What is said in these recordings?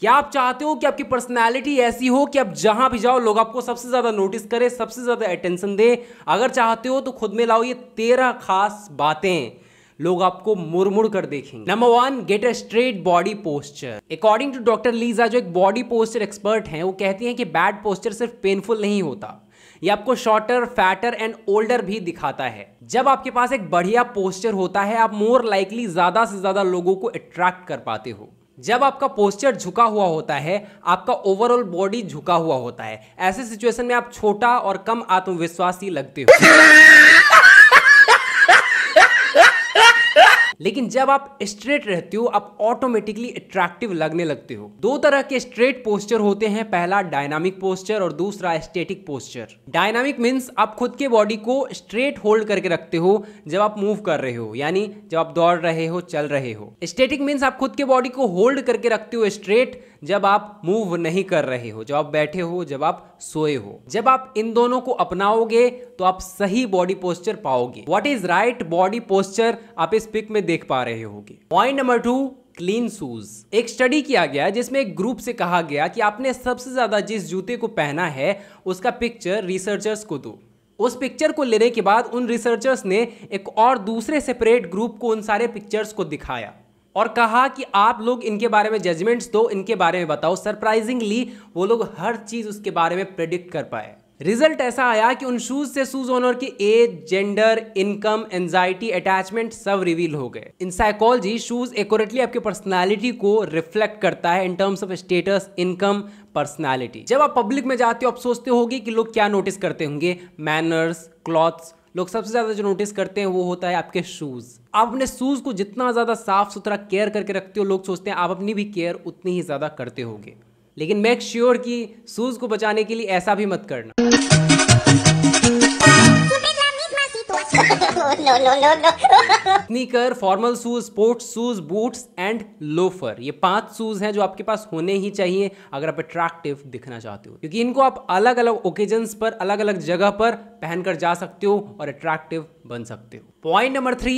क्या आप चाहते हो कि आपकी पर्सनैलिटी ऐसी हो कि आप जहां भी जाओ लोग आपको सबसे ज़्यादा नोटिस करें सबसे ज़्यादा अटेंशन दें अगर चाहते हो तो खुद में लाओ ये तेरह खास बातें लोग आपको मुड़ कर देखेंगे number one get a straight body posture according to doctor Lisa जो एक बॉडी पोस्चर एक्सपर्ट हैं वो कहती हैं कि बैड पोस्चर सिर्फ पेनफुल नहीं होता ये आपको शॉर्टर फैटर एंड ओल्डर भी दिखाता है जब आपके पास एक बढ़िया पोस्चर होता है आप मोर लाइकली ज्यादा से ज्यादा लोगों को अट्रैक्ट कर पाते हो जब आपका पोस्चर झुका हुआ होता है आपका ओवरऑल बॉडी झुका हुआ होता है ऐसे सिचुएशन में आप छोटा और कम आत्मविश्वासी लगते हो लेकिन जब आप स्ट्रेट रहते हो आप ऑटोमेटिकली अट्रैक्टिव लगने लगते हो दो तरह के स्ट्रेट पोस्चर होते हैं पहला डायनामिक पोस्चर और दूसरा स्टेटिक पोस्चर डायनामिक मीन्स आप खुद के बॉडी को स्ट्रेट होल्ड करके रखते हो जब आप मूव कर रहे हो यानी जब आप दौड़ रहे हो चल रहे हो स्टेटिक मीन्स आप खुद के बॉडी को होल्ड करके रखते हो स्ट्रेट जब आप मूव नहीं कर रहे हो जब आप बैठे हो जब आप सोए हो जब आप इन दोनों को अपनाओगे तो आप सही बॉडी पोस्चर पाओगे what is right body posture आप इस पिक में देख पा रहे होंगे point number two clean shoes एक स्टडी किया गया जिसमें एक ग्रुप से कहा गया कि आपने सबसे ज्यादा जिस जूते को पहना है उसका पिक्चर रिसर्चर्स को दो उस पिक्चर को लेने के बाद उन रिसर्चर्स ने एक और दूसरे सेपरेट ग्रुप को उन सारे पिक्चर्स को दिखाया और कहा कि आप लोग इनके बारे में जजमेंट्स दो इनके बारे में बताओ सरप्राइजिंगली वो लोग हर चीज़ उसके बारे में प्रेडिक्ट कर पाए रिजल्ट ऐसा आया कि उन शूज से शूज ओनर की age gender income anxiety attachment सब रिवील हो गए इन साइकोलॉजी शूज एक्यूरेटली आपकी पर्सनालिटी को रिफ्लेक्ट करता है in terms of status income personality जब आप पब्लिक में जाते हो आप सोचते होगे कि लोग क्या नोटिस करते होंगे मैनर्स क्लॉथ्स लोग सबसे ज़्यादा जो नोटिस करते हैं वो होता है आपके शूज़ आप अपने शूज़ को जितना ज़्यादा साफ सुथरा केयर करके रखते हो लोग सोचते हैं आप अपनी भी केयर उतनी ही ज़्यादा करते होगे लेकिन मेक श्योर sure कि शूज़ को बचाने के लिए ऐसा भी मत करना sneaker formal shoes sports shoes boots and loafer ये पांच शूज हैं जो आपके पास होने ही चाहिए अगर आप अट्रैक्टिव दिखना चाहते हो क्योंकि इनको आप अलग अलग ओकेजन पर अलग अलग जगह पर पहनकर जा सकते हो और अट्रैक्टिव बन सकते हो point number three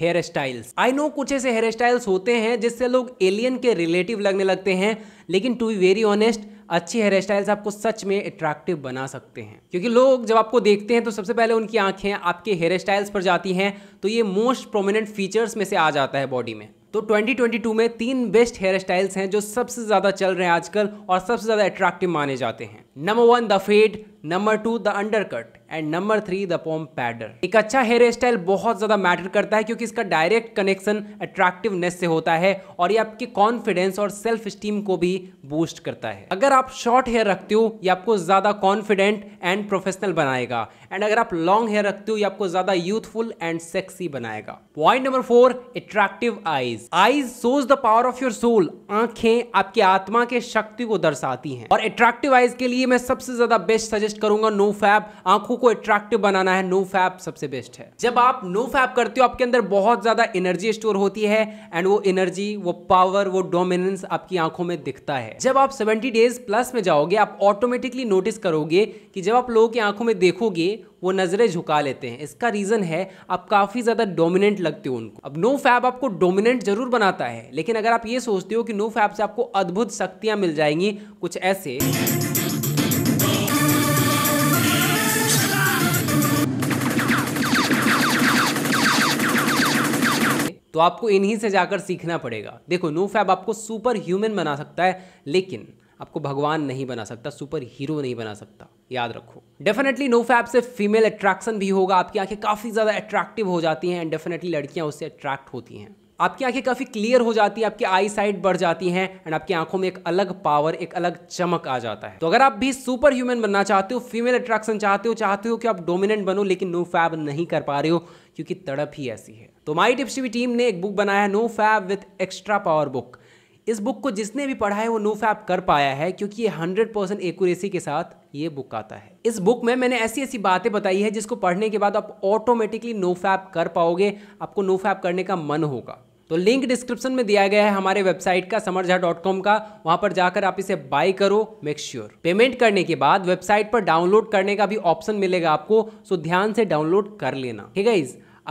hair styles I know कुछ ऐसे हेयर स्टाइल्स होते हैं जिससे लोग एलियन के रिलेटिव लगने लगते हैं लेकिन टू बी वेरी ऑनेस्ट अच्छी हेयर स्टाइल्स आपको सच में अट्रैक्टिव बना सकते हैं क्योंकि लोग जब आपको देखते हैं तो सबसे पहले उनकी आंखें आपके हेयर स्टाइल्स पर जाती हैं तो ये मोस्ट प्रोमिनेंट फीचर्स में से आ जाता है बॉडी में तो 2022 में तीन बेस्ट हेयर स्टाइल्स हैं जो सबसे ज़्यादा चल रहे हैं आजकल और सबसे ज़्यादा अट्रैक्टिव माने जाते हैं number one the fade number two the undercut and number three the pompadour एक अच्छा हेयर स्टाइल बहुत ज़्यादा मैटर करता है क्योंकि इसका डायरेक्ट कनेक्शन अट्रैक्टिवनेस से होता है और ये आपके कॉन्फिडेंस और सेल्फ स्टीम को भी बूस्ट करता है अगर आप शॉर्ट हेयर रखते हो ये आपको ज़्यादा कॉन्फिडेंट एंड प्रोफेशनल बनाएगा एंड अगर आप लॉन्ग हेयर रखते हो ये आपको ज़्यादा यूथफुल एंड सेक्सी बनाएगा point number four attractive eyes eyes shows the power of your soul आंखें आपकी आत्मा के शक्ति को दर्शाती हैं और अट्रैक्टिव आईज के लिए मैं सबसे ज़्यादा बेस्ट सजेस्ट करूंगा नो फैब आंखों को अट्रैक्टिव बनाना है नो फैप सबसे बेस्ट है जब आप नो फैप करते हो आपके अंदर बहुत ज़्यादा एनर्जी स्टोर होती है एंड वो एनर्जी वो पावर वो डोमिनेंस आपकी आंखों में दिखता है जब आप 70 डेज प्लस में जाओगे आप ऑटोमेटिकली नोटिस करोगे कि जब आप लोगों की आंखों में देखोगे वो नज़रें झुका लेते हैं इसका रीज़न है आप काफ़ी ज़्यादा डोमिनेंट लगते हो उनको अब नो फैब आपको डोमिनेंट जरूर बनाता है लेकिन अगर आप ये सोचते हो कि नो फैब से आपको अद्भुत शक्तियां मिल जाएंगी कुछ ऐसे तो आपको इन्हीं से जाकर सीखना पड़ेगा देखो नो फैब आपको सुपर ह्यूमन बना सकता है लेकिन आपको भगवान नहीं बना सकता सुपर हीरो नहीं बना सकता याद रखो डेफिनेटली नो फैप से फीमेल अट्रैक्शन भी होगा आपकी आंखें काफ़ी ज़्यादा अट्रैक्टिव हो जाती हैं एंड डेफिनेटली लड़कियां उससे अट्रैक्ट होती हैं आपकी आंखें काफ़ी क्लियर हो जाती है आपकी आई साइट बढ़ जाती हैं एंड आपकी आंखों में एक अलग पावर एक अलग चमक आ जाता है तो अगर आप भी सुपर ह्यूमन बनना चाहते हो फीमेल अट्रैक्शन चाहते हो चाहते हो कि आप डोमिनेंट बनो लेकिन नो फैब नहीं कर पा रहे हो क्योंकि तड़प ही ऐसी है तो माई टिप्स टीम ने एक बुक बनाया है no fap with extra power book इस बुक को जिसने भी पढ़ा है वो नो फैप कर पाया है क्योंकि ये हंड्रेड परसेंट एकूरेसी के साथ ये बुक आता है इस बुक में मैंने ऐसी ऐसी बातें बताई है जिसको पढ़ने के बाद आप ऑटोमेटिकली नो फैप कर पाओगे आपको नो फैप करने का मन होगा तो लिंक डिस्क्रिप्शन में दिया गया है हमारे वेबसाइट का समरझा डॉट कॉम का वहां पर जाकर आप इसे बाय करो मेक श्योर sure. पेमेंट करने के बाद वेबसाइट पर डाउनलोड करने का भी ऑप्शन मिलेगा आपको सो ध्यान से डाउनलोड कर लेना ठीक है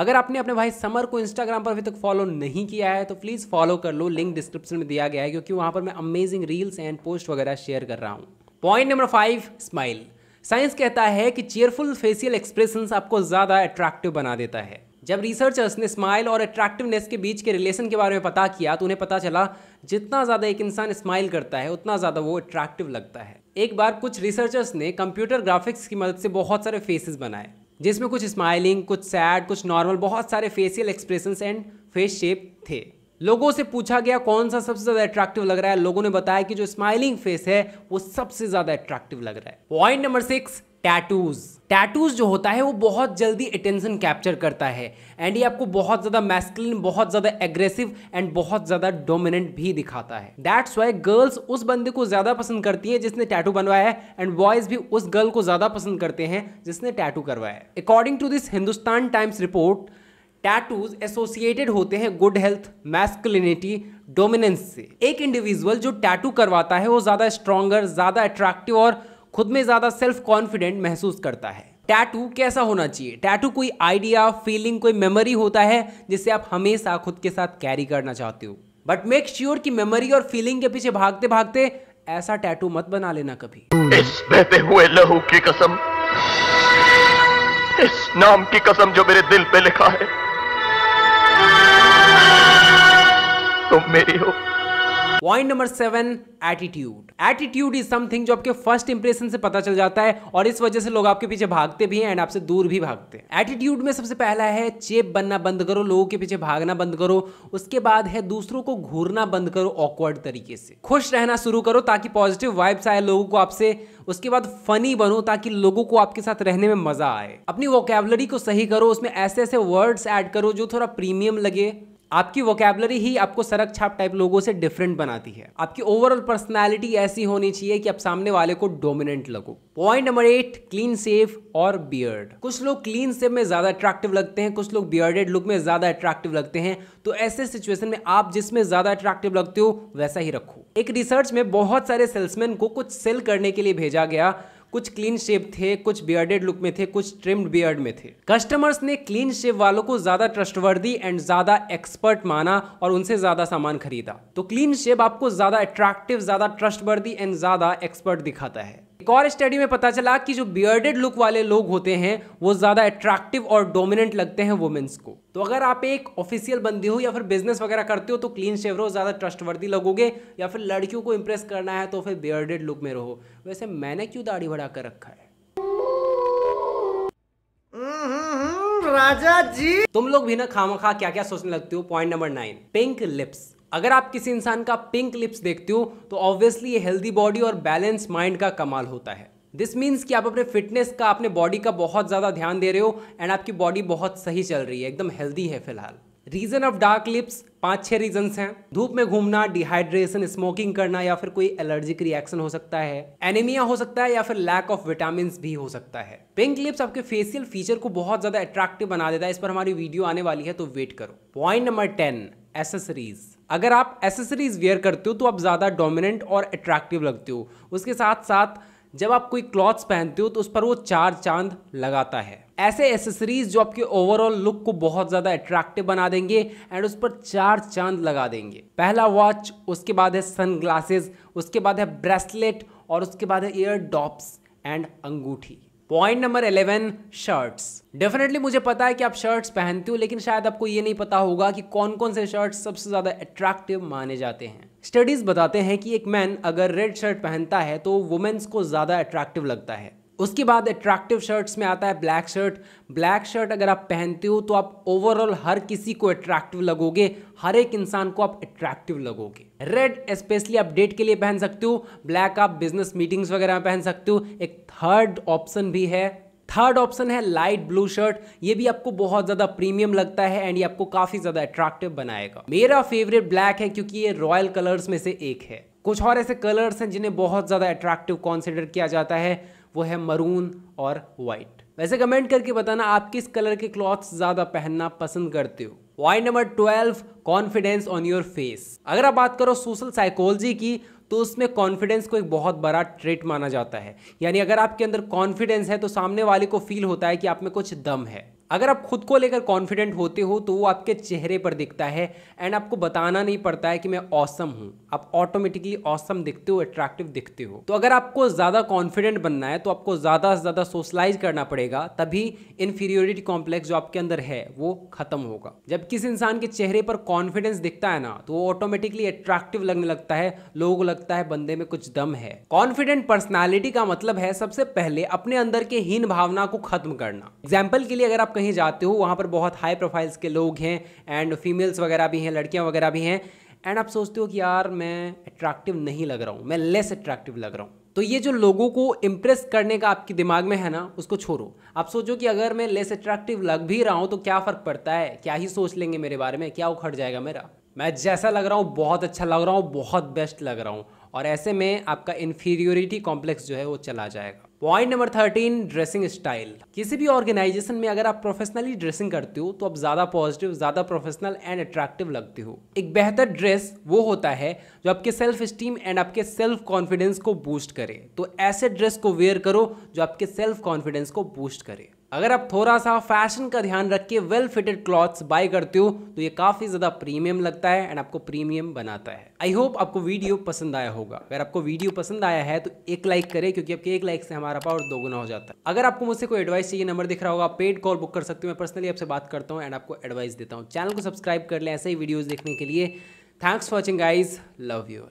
अगर आपने अपने भाई समर को इंस्टाग्राम पर अभी तक फॉलो नहीं किया है तो प्लीज़ फॉलो कर लो लिंक डिस्क्रिप्शन में दिया गया है क्योंकि वहाँ पर मैं अमेजिंग रील्स एंड पोस्ट वगैरह शेयर कर रहा हूँ point number five smile science कहता है कि चेयरफुल फेसियल एक्सप्रेशन आपको ज़्यादा अट्रैक्टिव बना देता है जब रिसर्चर्स ने स्माइल और अट्रैक्टिवनेस के बीच के रिलेशन के बारे में पता किया तो उन्हें पता चला जितना ज़्यादा एक इंसान स्माइल करता है उतना ज़्यादा वो अट्रैक्टिव लगता है एक बार कुछ रिसर्चर्स ने कंप्यूटर ग्राफिक्स की मदद से बहुत सारे फेसेस बनाए जिसमें कुछ स्माइलिंग कुछ सैड कुछ नॉर्मल बहुत सारे facial expressions and face shape थे लोगों से पूछा गया कौन सा सबसे ज्यादा अट्रैक्टिव लग रहा है लोगों ने बताया कि जो स्माइलिंग फेस है वो सबसे ज्यादा अट्रैक्टिव लग रहा है point number six tattoos tattoos जो होता है वो बहुत जल्दी अटेंशन कैप्चर करता है एंड ये आपको बहुत ज़्यादा मैस्कुलिन बहुत ज़्यादा एग्रेसिव एंड बहुत ज़्यादा डोमिनेंट भी दिखाता है दैट्स वाई गर्ल्स उस बंदे को ज़्यादा पसंद करती है जिसने टैटू बनवाया है एंड बॉयज़ भी उस गर्ल को ज़्यादा पसंद करते हैं जिसने टैटू करवाया है according to this Hindustan Times report tattoos associated होते हैं गुड हेल्थ मैस्कुलिनिटी डोमिनेंस से एक इंडिविजुअल जो टैटू करवाता है वो ज़्यादा स्ट्रॉगर ज़्यादा अट्रैक्टिव और खुद में ज़्यादा सेल्फ कॉन्फिडेंट महसूस करता है टैटू कैसा होना चाहिए टैटू कोई आइडिया फीलिंग कोई मेमोरी होता है जिसे आप हमेशा खुद के साथ कैरी करना चाहते हो बट मेक श्योर कि मेमोरी और फीलिंग के पीछे भागते भागते ऐसा टैटू मत बना लेना कभी इस बहते हुए लहू की कसम इस नाम की कसम जो मेरे दिल पे लिखा है तुम मेरी हो point number seven attitude attitude is something जो आपके फर्स्ट इंप्रेशन से पता चल जाता है और इस वजह से लोग आपके पीछे भागते भी हैं एंड आपसे दूर भी भागते हैं एटीट्यूड में सबसे पहला है चेप बनना बंद करो लोगों के पीछे भागना बंद करो उसके बाद है दूसरों को घूरना बंद करो ऑकवर्ड तरीके से खुश रहना शुरू करो ताकि पॉजिटिव वाइब्स आए लोगों को आपसे उसके बाद फनी बनो ताकि लोगों को आपके साथ रहने में मजा आए अपनी वोकेबलरी को सही करो उसमें ऐसे ऐसे वर्ड्स ऐड करो जो थोड़ा प्रीमियम लगे आपकी वोकेबलरी ही आपको सड़क छाप टाइप लोगों से डिफरेंट बनाती है आपकी ओवरऑल पर्सनैलिटी ऐसी होनी चाहिए कि आप सामने वाले को डोमिनेंट लगो point number eight clean shave और बियर्ड कुछ लोग क्लीन सेव में ज्यादा अट्रैक्टिव लगते हैं कुछ लोग बियर्डेड लुक में ज्यादा अट्रैक्टिव लगते हैं तो ऐसे सिचुएशन में आप जिसमें ज्यादा अट्रैक्टिव लगते हो वैसा ही रखो एक रिसर्च में बहुत सारे सेल्समैन को कुछ सेल करने के लिए भेजा गया कुछ क्लीन शेप थे कुछ बियर्डेड लुक में थे कुछ ट्रिम्ड बियर्ड में थे कस्टमर्स ने क्लीन शेप वालों को ज्यादा ट्रस्टवर्दी एंड ज्यादा एक्सपर्ट माना और उनसे ज्यादा सामान खरीदा तो क्लीन शेप आपको ज्यादा अट्रैक्टिव ज्यादा ट्रस्टवर्दी एंड ज्यादा एक्सपर्ट दिखाता है एक और स्टडी में पता चला कि जो बियर्डेड लुक वाले लोग होते हैं वो ज्यादा अट्रैक्टिव और डोमिनेंट लगते हैं वुमेन्स को तो अगर आप एक ऑफिशियल बंदे हो या फिर बिजनेस वगैरह करते हो तो क्लीन शेव रहो ज़्यादा ट्रस्टवर्दी लगोगे या फिर लड़कियों को इंप्रेस करना है तो फिर बियर्डेड लुक में रहो वैसे मैंने क्यों दाढ़ी बढ़ा कर रखा है हम्म, राजा जी तुम लोग भी ना खामा खा क्या क्या सोचने लगते हो point number nine pink lips अगर आप किसी इंसान का पिंक लिप्स देखते हो तो ऑब्वियसली ये हेल्दी बॉडी और बैलेंस माइंड का कमाल होता है दिस मीन्स कि आप अपने फिटनेस का अपने बॉडी का बहुत ज़्यादा ध्यान दे रहे हो एंड आपकी बॉडी बहुत सही चल रही है एकदम हेल्दी है फिलहाल रीजन ऑफ डार्क लिप्स पांच छह रीजंस हैं धूप में घूमना डिहाइड्रेशन स्मोकिंग करना या फिर कोई एलर्जिक रिएक्शन हो सकता है एनीमिया हो सकता है या फिर लैक ऑफ विटामिन भी हो सकता है पिंक लिप्स आपके फेसियल फीचर को बहुत ज्यादा अट्रैक्टिव बना देता है इस पर हमारी वीडियो आने वाली है तो वेट करो पॉइंट नंबर टेन एसेसरीज अगर आप एसेसरीज वेयर करते हो तो आप ज्यादा डोमिनेंट और अट्रैक्टिव लगते हो उसके साथ साथ जब आप कोई क्लॉथ्स पहनते हो तो उस पर वो चार चांद लगाता है ऐसे एसेसरीज जो आपके ओवरऑल लुक को बहुत ज़्यादा अट्रैक्टिव बना देंगे एंड उस पर चार चांद लगा देंगे पहला वॉच उसके बाद है सनग्लासेस उसके बाद है ब्रेसलेट और उसके बाद है ईयर डॉप्स एंड अंगूठी point number eleven shirts definitely मुझे पता है कि आप शर्ट्स पहनते हो लेकिन शायद आपको ये नहीं पता होगा कि कौन कौन से शर्ट्स सबसे ज़्यादा अट्रैक्टिव माने जाते हैं स्टडीज़ बताते हैं कि एक मैन अगर रेड शर्ट पहनता है तो वुमेन्स को ज़्यादा अट्रैक्टिव लगता है उसके बाद अट्रैक्टिव शर्ट्स में आता है ब्लैक शर्ट ब्लैक शर्ट अगर आप पहनते हो तो आप ओवरऑल हर किसी को अट्रैक्टिव लगोगे हर एक इंसान को आप अट्रैक्टिव लगोगे रेड स्पेशली आप डेट के लिए पहन सकते हो ब्लैक आप बिजनेस मीटिंग्स वगैरह में पहन सकते हो एक थर्ड ऑप्शन भी है थर्ड ऑप्शन है लाइट ब्लू शर्ट ये भी आपको बहुत ज़्यादा प्रीमियम लगता है एंड ये आपको काफ़ी ज़्यादा अट्रैक्टिव बनाएगा मेरा फेवरेट ब्लैक है क्योंकि ये रॉयल कलर्स में से एक है कुछ और ऐसे कलर्स हैं जिन्हें बहुत ज़्यादा अट्रैक्टिव कॉन्सिडर किया जाता है वो है मरून और व्हाइट वैसे कमेंट करके बताना आप किस कलर के क्लॉथ्स ज़्यादा पहनना पसंद करते हो point number twelve confidence on your face अगर आप बात करो सोशल साइकोलॉजी की तो उसमें कॉन्फिडेंस को एक बहुत बड़ा ट्रेट माना जाता है यानी अगर आपके अंदर कॉन्फिडेंस है तो सामने वाले को फील होता है कि आप में कुछ दम है अगर आप खुद को लेकर कॉन्फिडेंट होते हो तो वो आपके चेहरे पर दिखता है एंड आपको बताना नहीं पड़ता है कि मैं औसम हूँ आप ऑटोमेटिकली औसम दिखते हो अट्रैक्टिव दिखते हो तो अगर आपको ज़्यादा कॉन्फिडेंट बनना है तो आपको ज़्यादा से ज़्यादा सोशलाइज करना पड़ेगा तभी इन्फीरियोरिटी कॉम्प्लेक्स जो आपके अंदर है वो खत्म होगा जब किसी इंसान के चेहरे पर कॉन्फिडेंस दिखता है ना तो वो ऑटोमेटिकली अट्रैक्टिव लगने लगता है लोगों को लगता है बंदे में कुछ दम है कॉन्फिडेंट पर्सनैलिटी का मतलब है सबसे पहले अपने अंदर के हीन भावना को खत्म करना एग्जाम्पल के लिए अगर आप कहीं नहीं जाते हो वहाँ पर बहुत हाई प्रोफाइल्स के लोग हैं एंड फीमेल्स वगैरह भी हैं लड़कियाँ वगैरह भी हैं एंड आप सोचते हो कि यार मैं अट्रैक्टिव नहीं लग रहा हूँ मैं लेस अट्रैक्टिव लग रहा हूँ तो ये जो लोगों को इम्प्रेस करने का आपके दिमाग में है ना उसको छोड़ो आप सोचो कि अगर मैं लेस अट्रैक्टिव लग भी रहा हूँ तो क्या फ़र्क पड़ता है क्या ही सोच लेंगे मेरे बारे में क्या उखड़ जाएगा मेरा मैं जैसा लग रहा हूँ बहुत अच्छा लग रहा हूँ बहुत बेस्ट लग रहा हूँ और ऐसे में आपका इन्फीरियोरिटी कॉम्प्लेक्स जो है वो चला जाएगा point number thirteen dressing style किसी भी ऑर्गेनाइजेशन में अगर आप प्रोफेशनली ड्रेसिंग करते हो तो आप ज़्यादा पॉजिटिव ज़्यादा प्रोफेशनल एंड अट्रैक्टिव लगते हो एक बेहतर ड्रेस वो होता है जो आपके सेल्फ स्टीम एंड आपके सेल्फ कॉन्फिडेंस को बूस्ट करे तो ऐसे ड्रेस को वेयर करो जो आपके सेल्फ कॉन्फिडेंस को बूस्ट करे अगर आप थोड़ा सा फैशन का ध्यान रख के वेल फिटेड क्लॉथ्स बाय करते हो तो ये काफ़ी ज़्यादा प्रीमियम लगता है एंड आपको प्रीमियम बनाता है आई होप आपको वीडियो पसंद आया होगा अगर आपको वीडियो पसंद आया है तो एक लाइक करें क्योंकि आपके एक लाइक से हमारा पावर दोगुना हो जाता है अगर आपको मुझसे कोई एडवाइस चाहिए नंबर दिख रहा होगा आप पेड कॉल बुक कर सकते हो मैं पर्सनली आपसे बात करता हूँ एंड आपको एडवाइस देता हूँ चैनल को सब्सक्राइब कर लें ऐसे ही वीडियोज़ देखने के लिए thanks for watching guys love you